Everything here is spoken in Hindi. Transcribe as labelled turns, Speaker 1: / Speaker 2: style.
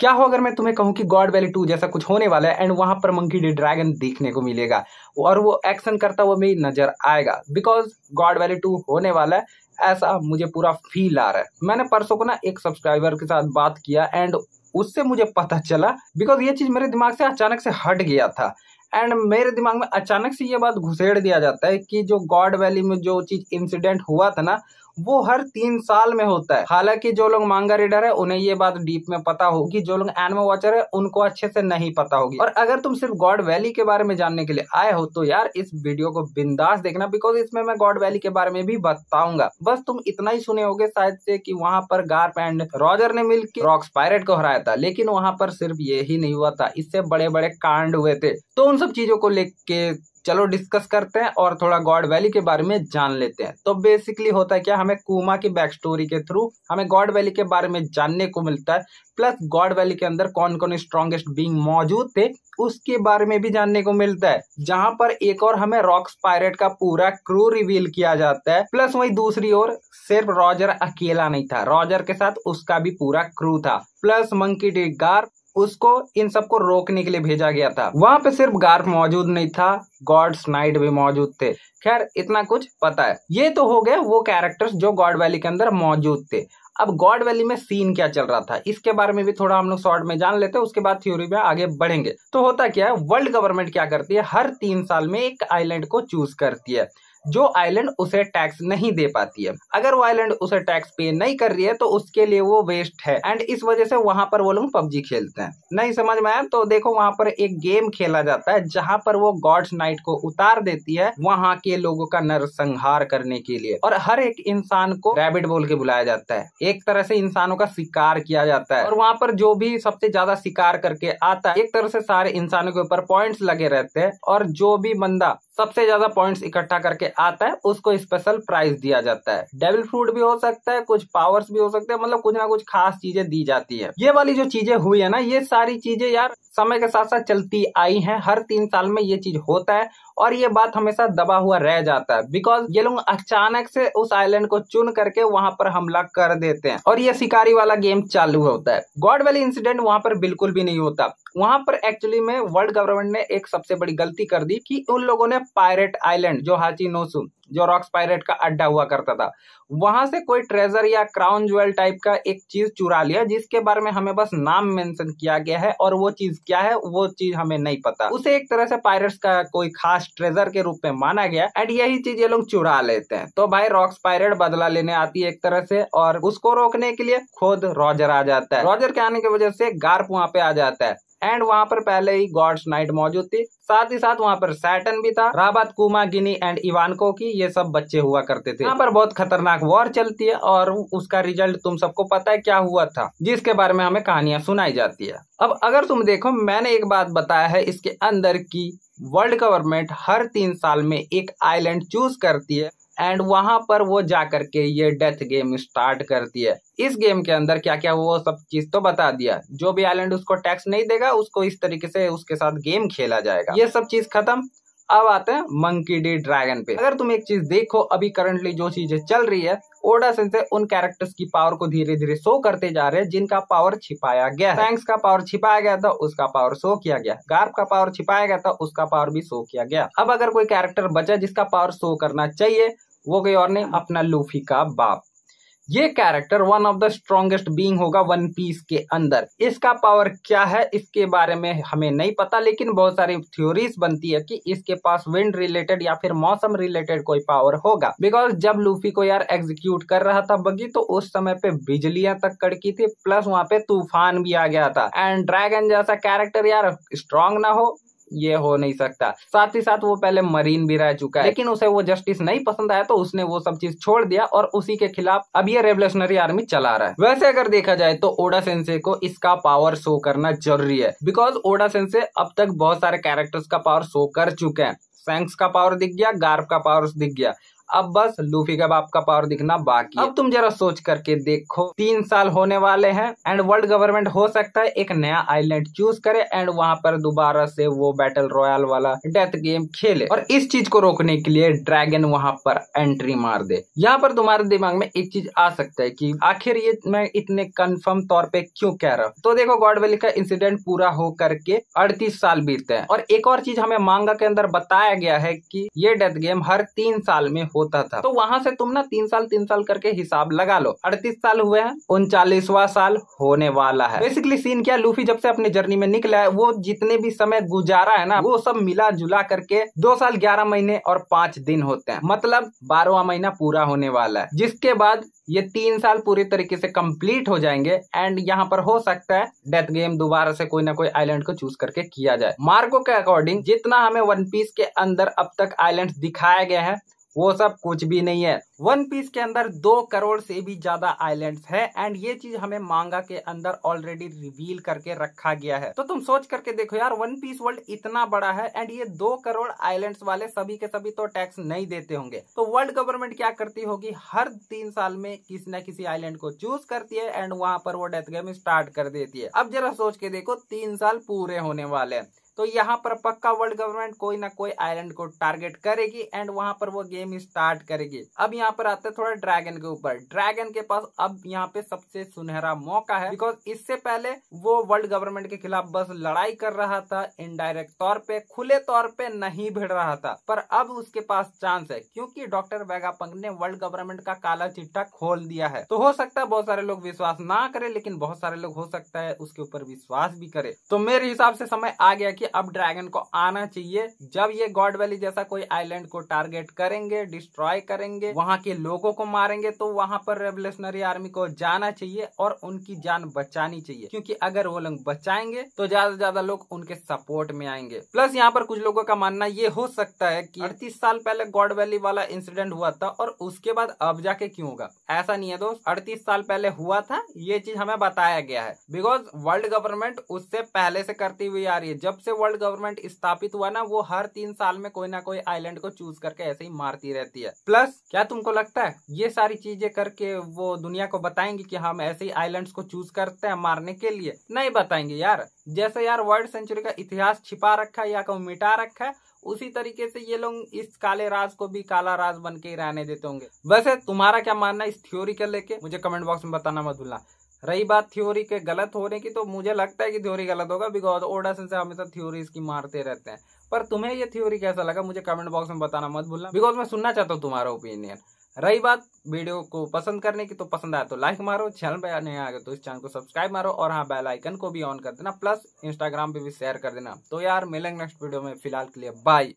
Speaker 1: क्या हो अगर मैं तुम्हें कहूं कि गॉड वैली टू जैसा कुछ होने वाला है एंड वहां पर मंकी डी ड्रैगन देखने को मिलेगा और वो एक्शन करता हुआ मेरी नजर आएगा बिकॉज गॉड वैली टू होने वाला है ऐसा मुझे पूरा फील आ रहा है मैंने परसों को ना एक सब्सक्राइबर के साथ बात किया एंड उससे मुझे पता चला बिकॉज ये चीज मेरे दिमाग से अचानक से हट गया था एंड मेरे दिमाग में अचानक से ये बात घुसेड़ दिया जाता है कि जो गॉड वैली में जो चीज इंसिडेंट हुआ था ना वो हर तीन साल में होता है हालांकि जो लोग मांगा रीडर है उन्हें ये बात डीप में पता होगी जो लोग एनमो वॉचर है उनको अच्छे से नहीं पता होगी और अगर तुम सिर्फ गॉड वैली के बारे में जानने के लिए आए हो तो यार इस वीडियो को बिंदास देखना बिकॉज इसमें मैं गॉड वैली के बारे में भी बताऊंगा बस तुम इतना ही सुने होगे शायद से कि वहां पर गार्प एंड रॉजर ने मिलकर रॉक्स पायरेट को हराया था लेकिन वहां पर सिर्फ ये ही नहीं हुआ था इससे बड़े बड़े कांड हुए थे तो उन सब चीजों को लेके चलो डिस्कस करते हैं और थोड़ा गॉड वैली के बारे में जान लेते हैं तो बेसिकली होता है क्या हमें कुमा की बैक स्टोरी के थ्रू हमें गॉड वैली के बारे में जानने को मिलता है प्लस गॉड वैली के अंदर कौन कौन स्ट्रॉन्गेस्ट बींग मौजूद थे उसके बारे में भी जानने को मिलता है जहां पर एक और हमें रॉक्स पायरेट का पूरा क्रू रिवील किया जाता है प्लस वही दूसरी ओर सिर्फ रॉजर अकेला नहीं था रॉजर के साथ उसका भी पूरा क्रू था प्लस मंकी डी गार्प उसको इन सबको रोकने के लिए भेजा गया था वहां पे सिर्फ गार्फ मौजूद नहीं था गॉड नाइट भी मौजूद थे खैर इतना कुछ पता है ये तो हो गया वो कैरेक्टर्स जो गॉड वैली के अंदर मौजूद थे अब गॉड वैली में सीन क्या चल रहा था इसके बारे में भी थोड़ा हम लोग शॉर्ट में जान लेते हैं उसके बाद थ्योरी में आगे बढ़ेंगे तो होता क्या है वर्ल्ड गवर्नमेंट क्या करती है हर तीन साल में एक आइलैंड को चूज करती है जो आइलैंड उसे टैक्स नहीं दे पाती है अगर वो आइलैंड उसे टैक्स पे नहीं कर रही है तो उसके लिए वो वेस्ट है एंड इस वजह से वहां पर वो लोग पबजी खेलते हैं नहीं समझ में आया तो देखो वहां पर एक गेम खेला जाता है जहां पर वो गॉड्स नाइट को उतार देती है वहां के लोगों का नरसंहार करने के लिए और हर एक इंसान को रैबिट बोल के बुलाया जाता है एक तरह से इंसानों का शिकार किया जाता है और वहां पर जो भी सबसे ज्यादा शिकार करके आता है एक तरह से सारे इंसानों के ऊपर पॉइंट्स लगे रहते हैं और जो भी बंदा सबसे ज़्यादा पॉइंट्स इकट्ठा करके आता है उसको स्पेशल प्राइज दिया जाता है डेविल फ्रूट भी हो सकता है कुछ पावर्स भी हो सकते हैं मतलब कुछ ना कुछ खास चीजें दी जाती है ये वाली जो चीजें हुई है ना ये सारी चीजें यार समय के साथ साथ चलती आई हैं हर तीन साल में ये चीज होता है और ये बात हमेशा दबा हुआ रह जाता है बिकॉज ये लोग अचानक से उस आइलैंड को चुन करके वहां पर हमला कर देते हैं और ये शिकारी वाला गेम चालू होता है गॉड वैली इंसिडेंट वहां पर बिल्कुल भी नहीं होता वहां पर एक्चुअली में वर्ल्ड गवर्नमेंट ने एक सबसे बड़ी गलती कर दी कि उन लोगों ने पायरेट आइलैंड जो हाची नोसू जो रॉक्स पायरेट का अड्डा हुआ करता था वहां से कोई ट्रेजर या क्राउन ज्वेल टाइप का एक चीज चुरा लिया जिसके बारे में हमें बस नाम मेंशन किया गया है और वो चीज क्या है वो चीज हमें नहीं पता उसे एक तरह से पायरेट्स का कोई खास ट्रेजर के रूप में माना गया एंड यही चीज ये लोग चुरा लेते हैं तो भाई रॉक्स पायरेट बदला लेने आती है एक तरह से और उसको रोकने के लिए खुद रॉजर आ जाता है रॉजर के आने की वजह से गार्प वहां पे आ जाता है एंड वहां पर पहले ही गॉड्स नाइट मौजूद थी साथ ही साथ वहां पर सैटन भी था राबात कुमा गिनी एंड इवानको की ये सब बच्चे हुआ करते थे यहाँ पर बहुत खतरनाक वॉर चलती है और उसका रिजल्ट तुम सबको पता है क्या हुआ था जिसके बारे में हमें कहानियां सुनाई जाती है अब अगर तुम देखो मैंने एक बात बताया है इसके अंदर की वर्ल्ड गवर्नमेंट हर तीन साल में एक आइलैंड चूज करती है एंड वहां पर वो जा करके ये डेथ गेम स्टार्ट करती है इस गेम के अंदर क्या क्या वो सब चीज तो बता दिया जो भी आइलैंड उसको टैक्स नहीं देगा उसको इस तरीके से उसके साथ गेम खेला जाएगा ये सब चीज खत्म अब आते हैं मंकी डी ड्रैगन पे अगर तुम एक चीज देखो अभी करंटली जो चीजें चल रही है ओडा सेंसे उन कैरेक्टर्स की पावर को धीरे धीरे शो करते जा रहे हैं जिनका पावर छिपाया गया है थैंक्स का पावर छिपाया गया था उसका पावर शो किया गया गार्प का पावर छिपाया गया था उसका पावर भी शो किया गया अब अगर कोई कैरेक्टर बचा जिसका पावर शो करना चाहिए वो कोई और नहीं हाँ। अपना लूफी का बाप ये character one of the strongest being होगा वन पीस के अंदर इसका पावर क्या है इसके बारे में हमें नहीं पता लेकिन बहुत सारी थ्योरीज बनती है कि इसके पास विंड रिलेटेड या फिर मौसम रिलेटेड कोई पावर होगा बिकॉज जब लूफी को यार एग्जीक्यूट कर रहा था बगी तो उस समय पे बिजलियां तक कड़की थी प्लस वहां पे तूफान भी आ गया था एंड ड्रैगन जैसा कैरेक्टर यार स्ट्रॉन्ग ना हो ये हो नहीं सकता साथ ही साथ वो पहले मरीन भी रह चुका है लेकिन उसे वो जस्टिस नहीं पसंद आया तो उसने वो सब चीज छोड़ दिया और उसी के खिलाफ अब ये रेवल्यूशनरी आर्मी चला रहा है वैसे अगर देखा जाए तो ओडा सेंसे को इसका पावर शो करना जरूरी है बिकॉज ओडा सेंसे अब तक बहुत सारे कैरेक्टर्स का पावर शो कर चुके हैं फैंक्स का पावर दिख गया गार्प का पावर दिख गया अब बस लूफी का बाप का पावर दिखना बाकी अब तुम जरा सोच करके देखो तीन साल होने वाले हैं एंड वर्ल्ड गवर्नमेंट हो सकता है एक नया आइलैंड चूज करे एंड वहां पर दोबारा से वो बैटल रॉयल वाला डेथ गेम खेले और इस चीज को रोकने के लिए ड्रैगन वहां पर एंट्री मार दे यहाँ पर तुम्हारे दिमाग में एक चीज आ सकता है की आखिर ये मैं इतने कन्फर्म तौर पर क्यों कह रहा हूँ तो देखो वेली का इंसिडेंट पूरा हो करके अड़तीस साल बीतते हैं और एक और चीज हमें मांगा के अंदर बताया गया है की ये डेथ गेम हर तीन साल में होता था तो वहां से तुम ना तीन साल तीन साल करके हिसाब लगा लो अड़तीस साल हुए हैं उनचालीसवा साल होने वाला है बेसिकली सीन क्या लूफी जब से अपनी जर्नी में निकला है वो जितने भी समय गुजारा है ना वो सब मिला जुला करके दो साल ग्यारह महीने और पांच दिन होते हैं मतलब बारहवा महीना पूरा होने वाला है जिसके बाद ये तीन साल पूरी तरीके से कंप्लीट हो जाएंगे एंड यहाँ पर हो सकता है डेथ गेम दोबारा से कोई ना कोई आइलैंड को चूज करके किया जाए मार्को के अकॉर्डिंग जितना हमें वन पीस के अंदर अब तक आइलैंड्स दिखाया गया है वो सब कुछ भी नहीं है वन पीस के अंदर दो करोड़ से भी ज्यादा आइलैंड्स है एंड ये चीज हमें मांगा के अंदर ऑलरेडी रिवील करके रखा गया है तो तुम सोच करके देखो यार वन पीस वर्ल्ड इतना बड़ा है एंड ये दो करोड़ आइलैंड्स वाले सभी के सभी तो टैक्स नहीं देते होंगे तो वर्ल्ड गवर्नमेंट क्या करती होगी हर तीन साल में किसी न किसी आईलैंड को चूज करती है एंड वहां पर वो डेथ गेम स्टार्ट कर देती है अब जरा सोच के देखो तीन साल पूरे होने वाले हैं तो यहाँ पर पक्का वर्ल्ड गवर्नमेंट कोई ना कोई आइलैंड को टारगेट करेगी एंड वहां पर वो गेम स्टार्ट करेगी अब यहाँ पर आते हैं थोड़ा ड्रैगन के ऊपर ड्रैगन के पास अब यहाँ पे सबसे सुनहरा मौका है बिकॉज इससे पहले वो वर्ल्ड गवर्नमेंट के खिलाफ बस लड़ाई कर रहा था इनडायरेक्ट तौर पे खुले तौर पे नहीं भिड़ रहा था पर अब उसके पास चांस है क्योंकि डॉक्टर वेगापंग ने वर्ल्ड गवर्नमेंट का काला चिट्ठा खोल दिया है तो हो सकता है बहुत सारे लोग विश्वास ना करें लेकिन बहुत सारे लोग हो सकता है उसके ऊपर विश्वास भी करे तो मेरे हिसाब से समय आ गया की कि अब ड्रैगन को आना चाहिए जब ये गॉड वैली जैसा कोई आइलैंड को टारगेट करेंगे डिस्ट्रॉय करेंगे वहां के लोगों को मारेंगे तो वहां पर रेवल्यूशनरी आर्मी को जाना चाहिए और उनकी जान बचानी चाहिए क्योंकि अगर वो लोग बचाएंगे तो ज्यादा से ज्यादा लोग उनके सपोर्ट में आएंगे प्लस यहाँ पर कुछ लोगों का मानना ये हो सकता है की अड़तीस साल पहले गॉड वैली वाला इंसिडेंट हुआ था और उसके बाद अब जाके क्यों होगा ऐसा नहीं है दोस्त अड़तीस साल पहले हुआ था ये चीज हमें बताया गया है बिकॉज वर्ल्ड गवर्नमेंट उससे पहले से करती हुई आ रही है जब से वर्ल्ड गवर्नमेंट स्थापित हुआ ना वो हर तीन साल में कोई ना कोई आइलैंड को चूज करके ऐसे ही मारती रहती है प्लस क्या तुमको लगता है ये सारी चीजें करके वो दुनिया को बताएंगे कि हम ऐसे ही आइलैंड्स को चूज करते हैं मारने के लिए नहीं बताएंगे यार जैसे यार वर्ल्ड सेंचुरी का इतिहास छिपा रखा है या कहीं मिटा रखा है उसी तरीके से ये लोग इस काले राज को भी काला राज बन के ही रहने देते होंगे वैसे तुम्हारा क्या मानना है इस थ्योरी के लेके मुझे कमेंट बॉक्स में बताना मत भूलना रही बात थ्योरी के गलत होने की तो मुझे लगता है कि थ्योरी गलत होगा बिकॉज ओडासन से हमेशा थ्योरी की मारते रहते हैं पर तुम्हें ये थ्योरी कैसा लगा मुझे कमेंट बॉक्स में बताना मत भूलना बिकॉज मैं सुनना चाहता हूँ तुम्हारा ओपिनियन रही बात वीडियो को पसंद करने की तो पसंद आया तो लाइक मारो चैनल पर नहीं आ तो इस चैनल को सब्सक्राइब मारो और हाँ बेल आइकन को भी ऑन कर देना प्लस इंस्टाग्राम पे भी शेयर कर देना तो यार मिलेंगे नेक्स्ट वीडियो में फिलहाल के लिए बाय